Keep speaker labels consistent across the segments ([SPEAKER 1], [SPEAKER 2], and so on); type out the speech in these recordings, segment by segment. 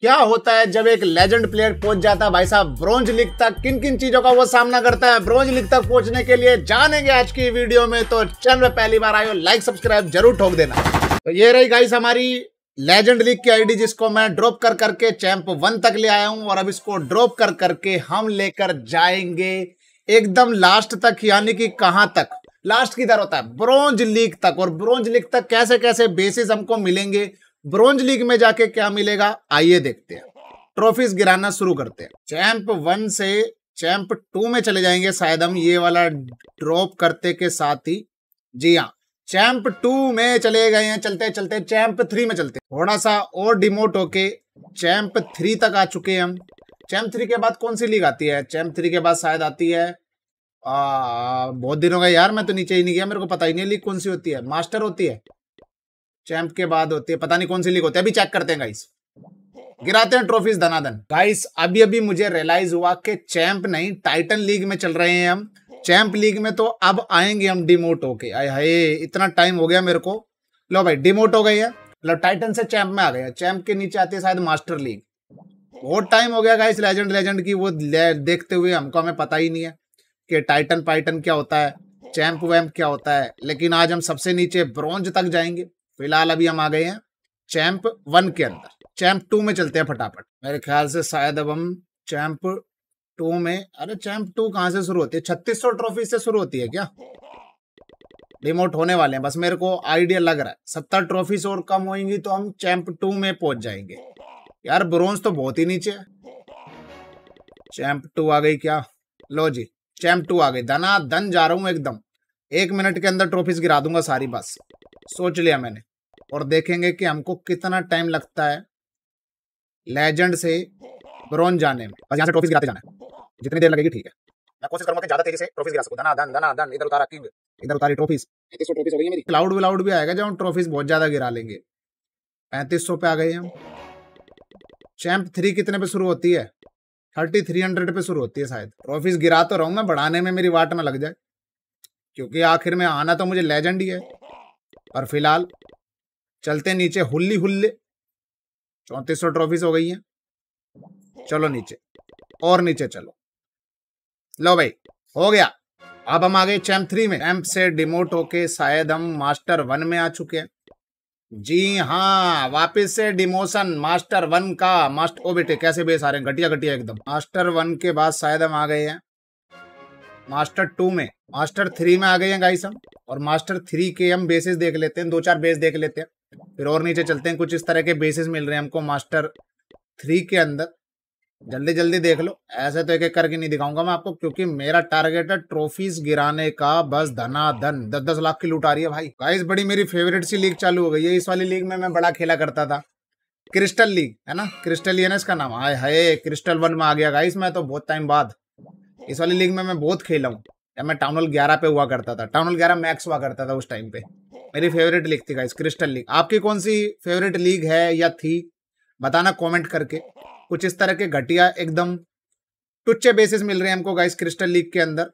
[SPEAKER 1] क्या होता है जब एक लेजेंड प्लेयर पहुंच जाता है भाई साहब ब्रोंज लीग तक किन किन चीजों का वो सामना करता है ब्रोंज लीग तक पहुंचने के लिए जानेंगे आज की वीडियो में तो चैनल पहली बार आयो लाइक सब्सक्राइब जरूर ठोक देना तो ये रही गाइस हमारी लेजेंड लीग की आईडी जिसको मैं ड्रॉप कर करके चैंप वन तक ले आया हूं और अब इसको ड्रॉप कर करके हम लेकर जाएंगे एकदम लास्ट तक यानी कि कहां तक लास्ट किधर होता है ब्रोंज लीग तक और ब्रोंज लीग तक कैसे कैसे बेसिस हमको मिलेंगे ब्रॉन्ज लीग में जाके क्या मिलेगा आइए देखते हैं ट्रॉफीज गिराना शुरू करते हैं चैंप वन से चैंप टू में चले जाएंगे शायद हम ये वाला ड्रॉप करते के साथ ही जी हाँ चैंप टू में चले गए हैं चलते चलते चैंप थ्री में चलते थोड़ा सा और डिमोट होके चैंप थ्री तक आ चुके हैं हम चैम्प थ्री के बाद कौन सी लीग आती है चैम्प थ्री के बाद शायद आती है आ, बहुत दिन हो गया यार मैं तो नीचे ही नहीं गया मेरे को पता ही नहीं लीग कौन सी होती है मास्टर होती है चैंप के बाद होती है पता नहीं कौन सी लीग होती है अभी चेक करते हैं गाइस गिराते हैं ट्रॉफीज धनाधन गाइस अभी अभी मुझे रियलाइज हुआ कि चैंप नहीं टाइटन लीग में चल रहे हैं हम चैंप लीग में तो अब आएंगे हम डिमोट होके आए हाय इतना टाइम हो गया मेरे को लो भाई डिमोट हो गई है मतलब टाइटन से चैंप में आ गया चैंप के नीचे आती है शायद मास्टर लीग बहुत टाइम हो गया गाइस लेजेंड लेजेंड की वो देखते हुए हमको हमें पता ही नहीं है कि टाइटन पाइटन क्या होता है चैंप वैम्प क्या होता है लेकिन आज हम सबसे नीचे ब्रॉन्ज तक जाएंगे फिलहाल अभी हम आ गए हैं चैंप वन के अंदर चैंप टू में चलते हैं फटाफट मेरे ख्याल से शायद अब हम चैंप टू में अरे चैंप टू कहाँ से शुरू होती है छत्तीस सौ ट्रॉफी से शुरू होती है क्या डिमोट होने वाले हैं बस मेरे को आइडिया लग रहा है सत्तर ट्रॉफी और कम होगी तो हम चैंप टू में पहुंच जाएंगे यार ब्रोंज तो बहुत ही नीचे है चैंप टू आ गई क्या लो जी चैंप टू आ गई दना दन जा रहा हूँ एकदम एक मिनट के अंदर ट्रॉफीज गिरा दूंगा सारी बस सोच लिया मैंने और देखेंगे कि हमको कितना टाइम लगता है लेजेंड से ब्रोन जाने में बस यहाँ से ट्रॉफी गिराते जाना है जितनी देर लगेगी ठीक है मैं कोशिश करूंगा ज्यादा तेजी से ट्रॉफी गिरा सकूँ धना धन धना धन इधर उतारा किंग इधर उतारी ट्रॉफीज पैंतीस ट्रॉफीज हो गई मेरी क्लाउड व्लाउड भी आएगा जब हम ट्रॉफीज बहुत ज्यादा गिरा लेंगे पैंतीस सौ पे आ गए हम चैम्प थ्री कितने पे शुरू होती है थर्टी थ्री हंड्रेड पे शुरू होती है शायद ट्रॉफीज गिरा तो रहा हूँ मैं बढ़ाने में मेरी वाट ना लग जाए क्योंकि आखिर में आना तो मुझे लेजेंड ही है और फिलहाल चलते हैं नीचे हुल्ली हुल्ले चौंतीस सौ ट्रॉफीज हो गई हैं चलो नीचे और नीचे चलो लो भाई हो गया अब हम आगे चैम्प थ्री में चैम्प से डिमोट होके शायद हम मास्टर वन में आ चुके हैं जी हाँ वापस से डिमोशन मास्टर वन का मास्टर ओ बेटे कैसे बेस आ रहे हैं घटिया घटिया एकदम मास्टर वन के बाद शायद हम आ गए हैं मास्टर टू में मास्टर थ्री में आ गए हैं गाइस हम और मास्टर थ्री के हम बेसिस देख लेते हैं दो चार बेस देख लेते हैं फिर और नीचे चलते हैं कुछ इस तरह के बेसिस मिल रहे हैं हमको मास्टर थ्री के अंदर जल्दी जल्दी देख लो ऐसे तो एक एक करके नहीं दिखाऊंगा मैं आपको क्योंकि मेरा टारगेट है ट्रॉफीज गिराने का बस धना धन दस दस लाख की लूट आ रही है भाई गाइस बड़ी मेरी फेवरेट सी लीग चालू हो गई है इस वाली लीग में मैं बड़ा खेला करता था क्रिस्टल लीग है ना क्रिस्टल ये ना इसका नाम आए हाय क्रिस्टल वन में आ गया गाइस मैं तो बहुत टाइम बाद इस वाली लीग में मैं बहुत खेला हूँ मैं टाउनल ग्यारह पे हुआ करता था टाउनल ग्यारह मैक्स हुआ करता था उस टाइम पे मेरी फेवरेट लीग थी गाइस क्रिस्टल लीग आपकी कौन सी फेवरेट लीग है या थी बताना कमेंट करके कुछ इस तरह के घटिया एकदम टुच्चे बेसिस मिल रहे हैं हमको गाइस क्रिस्टल लीग के अंदर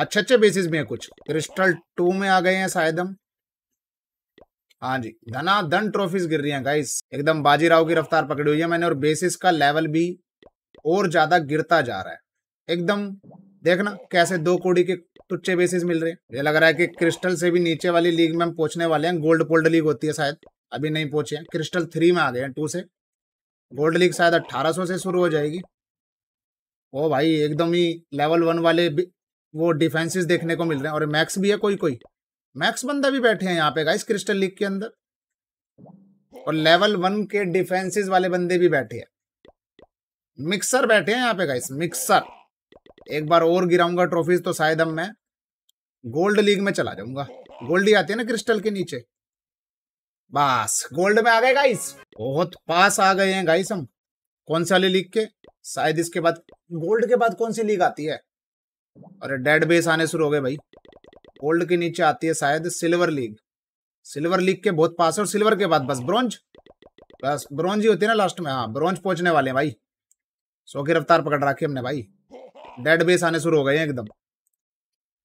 [SPEAKER 1] अच्छे अच्छे बेसिस भी है कुछ क्रिस्टल टू में आ गए हैं शायद हम हाँ जी धना धन ट्रॉफीज गिर रही हैं गाइस एकदम बाजीराव की रफ्तार पकड़ी हुई है मैंने और बेसिस का लेवल भी और ज्यादा गिरता जा रहा है एकदम देखना कैसे दो कोड़ी के तुच्छे बेसिस मिल रहे हैं मुझे लग रहा है कि क्रिस्टल से भी नीचे वाली लीग में हम पहुंचने वाले हैं गोल्ड पोल्ड लीग होती है शायद अभी नहीं पहुंचे हैं क्रिस्टल थ्री में आ गए हैं टू से गोल्ड लीग शायद अट्ठारह से शुरू हो जाएगी ओ भाई एकदम ही लेवल वन वाले वो डिफेंसिस देखने को मिल रहे हैं और मैक्स भी है कोई कोई मैक्स बंदा भी बैठे हैं यहाँ पे गाइस क्रिस्टल लीग के अंदर और लेवल वन के डिफेंसिस वाले बंदे भी बैठे हैं मिक्सर बैठे हैं यहाँ पे गाइस मिक्सर एक बार और गिराऊंगा ट्रॉफीज तो शायद हम मैं गोल्ड लीग में चला जाऊंगा गोल्ड ही आती है ना क्रिस्टल के नीचे बस गोल्ड में आ गए गाइस बहुत पास आ गए हैं गाइस हम कौन सा ले लीग के शायद इसके बाद गोल्ड के बाद कौन सी लीग आती है अरे डेड बेस आने शुरू हो गए भाई गोल्ड के नीचे आती है शायद सिल्वर लीग सिल्वर लीग के बहुत पास और सिल्वर के बाद बस ब्रॉन्ज बस ब्रॉन्ज ही होती है ना लास्ट में हाँ ब्रॉन्ज पहुंचने वाले हैं भाई सो की रफ्तार पकड़ रखी हमने भाई डेड बेस आने शुरू हो गए हैं एकदम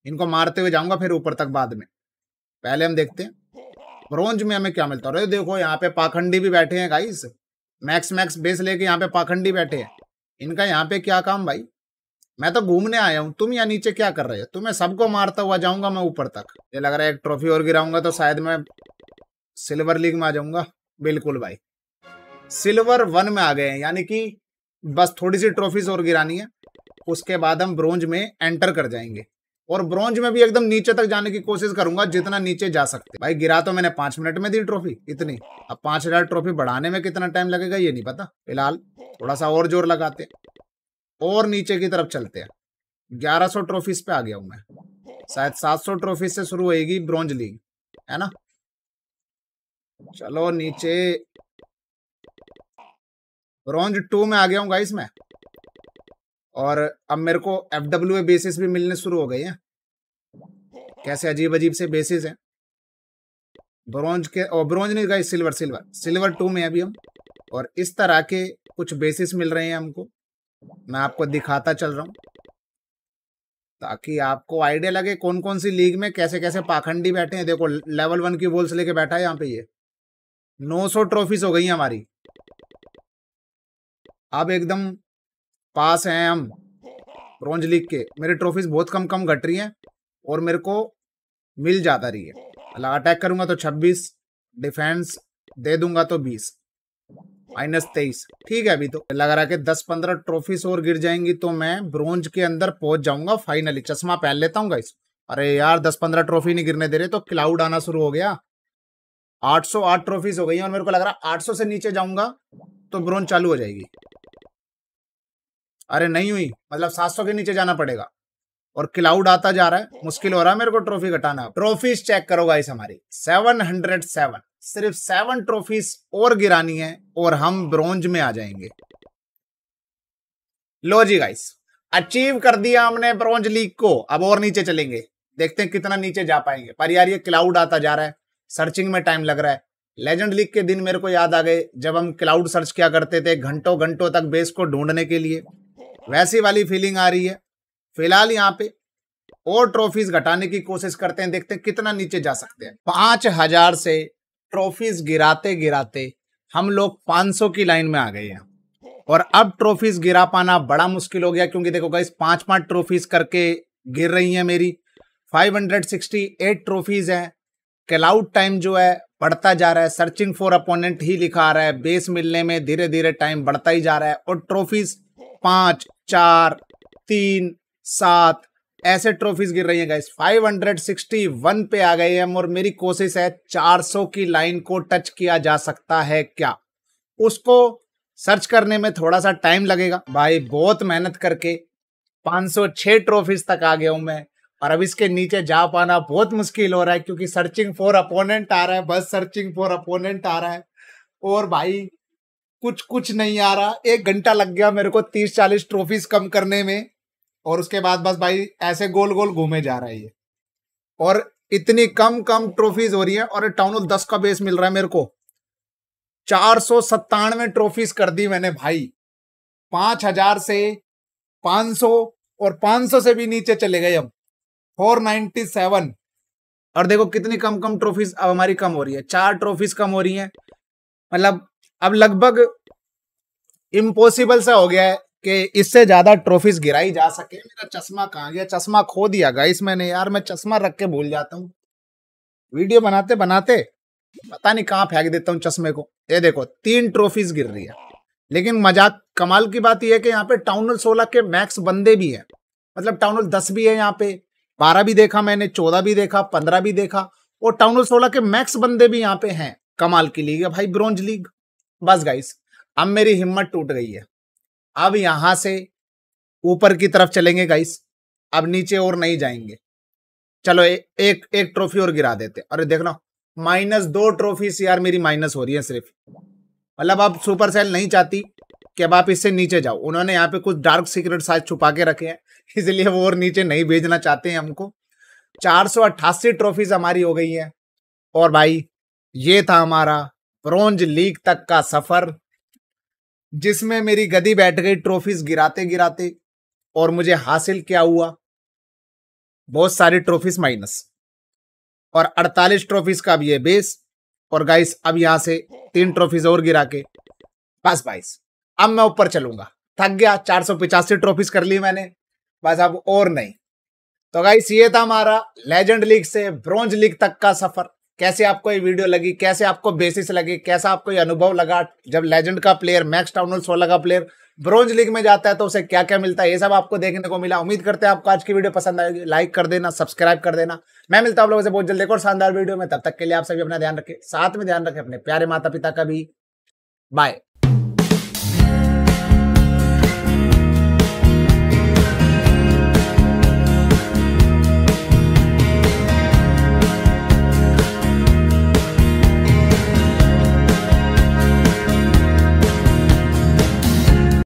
[SPEAKER 1] इनको मारते हुए जाऊंगा फिर ऊपर तक बाद में पहले हम देखते हैं ब्रोंज में हमें क्या मिलता है देखो यहाँ पे पाखंडी भी बैठे हैं गाइस मैक्स मैक्स बेस लेके यहाँ पे पाखंडी बैठे हैं इनका यहाँ पे क्या काम भाई मैं तो घूमने आया हूँ तुम यहाँ नीचे क्या कर रहे हो तुम्हें तो सबको मारता हुआ जाऊंगा मैं ऊपर तक ये लग रहा है एक ट्रॉफी और गिराऊंगा तो शायद मैं सिल्वर लीग में आ जाऊंगा बिल्कुल भाई सिल्वर वन में आ गए हैं यानी कि बस थोड़ी सी ट्रॉफीज और गिरानी है उसके बाद हम ब्रोंज में एंटर कर जाएंगे और ब्रोंज में भी एकदम नीचे तक जाने की कोशिश करूंगा जितना नीचे जा सकते भाई गिरा तो मैंने पांच मिनट में दी ट्रॉफी इतनी अब पांच हजार ट्रॉफी बढ़ाने में कितना टाइम लगेगा ये नहीं पता फिलहाल थोड़ा सा और जोर लगाते और नीचे की तरफ चलते हैं ग्यारह सौ ट्रॉफीज पे आ गया हूं मैं शायद सात सौ ट्रॉफी से शुरू होगी ब्रॉन्ज लीग है ना चलो नीचे ब्रॉन्ज टू में आ गया हूँ गाइस मैं और अब मेरे को एफ डब्ल्यू बेसिस भी मिलने शुरू हो गई है कैसे अजीब अजीब से बेसिस है ब्रॉन्ज के और ब्रॉन्ज नहीं गए सिल्वर सिल्वर सिल्वर टू में अभी हम और इस तरह के कुछ बेसिस मिल रहे हैं हमको मैं आपको दिखाता चल रहा हूँ ताकि आपको आइडिया लगे कौन कौन सी लीग में कैसे कैसे पाखंडी बैठे हैं देखो लेवल वन की बोल्स लेके बैठा है यहाँ पे ये नौ सौ ट्रॉफीज हो गई हमारी अब एकदम पास हैं हम ब्रॉन्ज लीग के मेरी ट्रॉफीज बहुत कम कम घट रही हैं और मेरे को मिल जाता रही है अटैक करूंगा तो 26 डिफेंस दे दूंगा तो 20 माइनस तेईस ठीक है अभी तो लग रहा कि दस पंद्रह ट्रॉफीज और गिर जाएंगी तो मैं ब्रोंज के अंदर पहुंच जाऊंगा फाइनली चश्मा पहन लेता हूँ गाइस अरे यार दस पंद्रह ट्रॉफी नहीं गिरने दे रहे तो क्लाउड आना शुरू हो गया आठ सौ आठ ट्रॉफीज हो गई और मेरे को लग रहा आठ सौ से नीचे जाऊंगा तो ब्रोंज चालू हो जाएगी अरे नहीं हुई मतलब सात सौ के नीचे जाना पड़ेगा और क्लाउड आता जा रहा है मुश्किल हो रहा है मेरे को ट्रॉफी घटाना ट्रॉफीज चेक करो गाइस हमारी सेवन हंड्रेड सेवन सिर्फ सेवन ट्रॉफीज और गिरानी है और हम ब्रॉन्ज में आ जाएंगे लो जी गाइस अचीव कर दिया हमने ब्रॉन्ज लीग को अब और नीचे चलेंगे देखते हैं कितना नीचे जा पाएंगे पर यार ये क्लाउड आता जा रहा है सर्चिंग में टाइम लग रहा है लेजेंड लीग के दिन मेरे को याद आ गए जब हम क्लाउड सर्च किया करते थे घंटों घंटों तक बेस को ढूंढने के लिए वैसी वाली फीलिंग आ रही है फिलहाल यहाँ पे और ट्रॉफीज घटाने की कोशिश करते हैं देखते हैं कितना नीचे जा सकते हैं पांच हजार से ट्रॉफीज गिराते गिराते हम लोग 500 की लाइन में आ गए हैं और अब ट्रॉफीज गिरा पाना बड़ा मुश्किल हो गया क्योंकि देखो गाइस पांच पांच ट्रॉफीज करके गिर रही हैं मेरी 568 ट्रॉफीज हैं क्लाउड टाइम जो है बढ़ता जा रहा है सर्चिंग फॉर अपोनेंट ही लिखा आ रहा है बेस मिलने में धीरे धीरे टाइम बढ़ता ही जा रहा है और ट्रॉफीज पांच चार तीन सात ऐसे ट्रॉफीज गिर रही हैं गाइस 561 पे आ गए हम और मेरी कोशिश है 400 की लाइन को टच किया जा सकता है क्या उसको सर्च करने में थोड़ा सा टाइम लगेगा भाई बहुत मेहनत करके 506 ट्रॉफीज तक आ गया हूं मैं और अब इसके नीचे जा पाना बहुत मुश्किल हो रहा है क्योंकि सर्चिंग फॉर अपोनेंट आ रहा है बस सर्चिंग फॉर अपोनेंट आ रहा है और भाई कुछ कुछ नहीं आ रहा एक घंटा लग गया मेरे को तीस चालीस ट्रॉफीज कम करने में और उसके बाद बस भाई ऐसे गोल गोल घूमे जा रहा है ये और इतनी कम कम ट्रॉफीज हो रही है और टाउन दस का बेस मिल रहा है मेरे को चार सौ सत्तानवे ट्रॉफीज कर दी मैंने भाई पांच हजार से पांच सौ और पांच सौ से भी नीचे चले गए अब फोर नाइनटी सेवन और देखो कितनी कम कम ट्रॉफीज अब हमारी कम हो रही है चार ट्रॉफीज कम हो रही हैं मतलब अब लगभग इम्पॉसिबल सा हो गया है कि इससे ज्यादा ट्रॉफीज गिराई जा सके मेरा चश्मा कहाँ गया चश्मा खो दिया गाइस मैंने यार मैं चश्मा रख के भूल जाता हूँ वीडियो बनाते बनाते पता नहीं कहाँ फेंक देता हूँ चश्मे को ये देखो तीन ट्रॉफीज गिर रही है लेकिन मजाक कमाल की बात यह है कि यहाँ पे टाउनल सोलह के मैक्स बंदे भी है मतलब टाउनल दस भी है यहाँ पे बारह भी देखा मैंने चौदह भी देखा पंद्रह भी देखा और टाउनल सोलह के मैक्स बंदे भी यहाँ पे हैं कमाल की लीग है भाई ब्रॉन्ज लीग बस गाइस अब मेरी हिम्मत टूट गई है अब यहां से ऊपर की तरफ चलेंगे गाइस अब नीचे और नहीं जाएंगे चलो ए, एक एक ट्रॉफी और गिरा देते अरे देखना माइनस दो ट्रॉफी यार मेरी माइनस हो रही है सिर्फ मतलब आप सुपर सेल नहीं चाहती कि अब आप इससे नीचे जाओ उन्होंने यहाँ पे कुछ डार्क सीक्रेट साइज छुपा के रखे हैं इसलिए वो और नीचे नहीं भेजना चाहते हैं हमको चार सौ अट्ठासी ट्रॉफीज हमारी हो गई है और भाई ये था हमारा ब्रॉन्ज लीग तक का सफर जिसमें मेरी गदी बैठ गई ट्रॉफीज गिराते गिराते और मुझे हासिल क्या हुआ बहुत सारी ट्रॉफीज माइनस और 48 ट्रॉफीज का अब ये बेस और गाइस अब यहां से तीन ट्रॉफीज और गिरा के बस बाईस अब मैं ऊपर चलूंगा थक गया चार सौ पिचासी ट्रॉफीज कर ली मैंने बस अब और नहीं तो गाइस ये था हमारा लेजेंड लीग से ब्रॉन्ज लीग तक का सफर कैसे आपको ये वीडियो लगी कैसे आपको बेसिस लगी कैसा आपको ये अनुभव लगा जब लेजेंड का प्लेयर मैक्स टाउनल सोलह का प्लेयर ब्रोंज लीग में जाता है तो उसे क्या क्या मिलता है ये सब आपको देखने को मिला उम्मीद करते हैं आपको आज की वीडियो पसंद आएगी लाइक कर देना सब्सक्राइब कर देना मैं मिलता हूँ आप लोगों से बहुत जल्द एक और शानदार वीडियो में तब तक के लिए आप सभी अपना ध्यान रखें साथ में ध्यान रखें अपने प्यारे माता पिता का भी बाय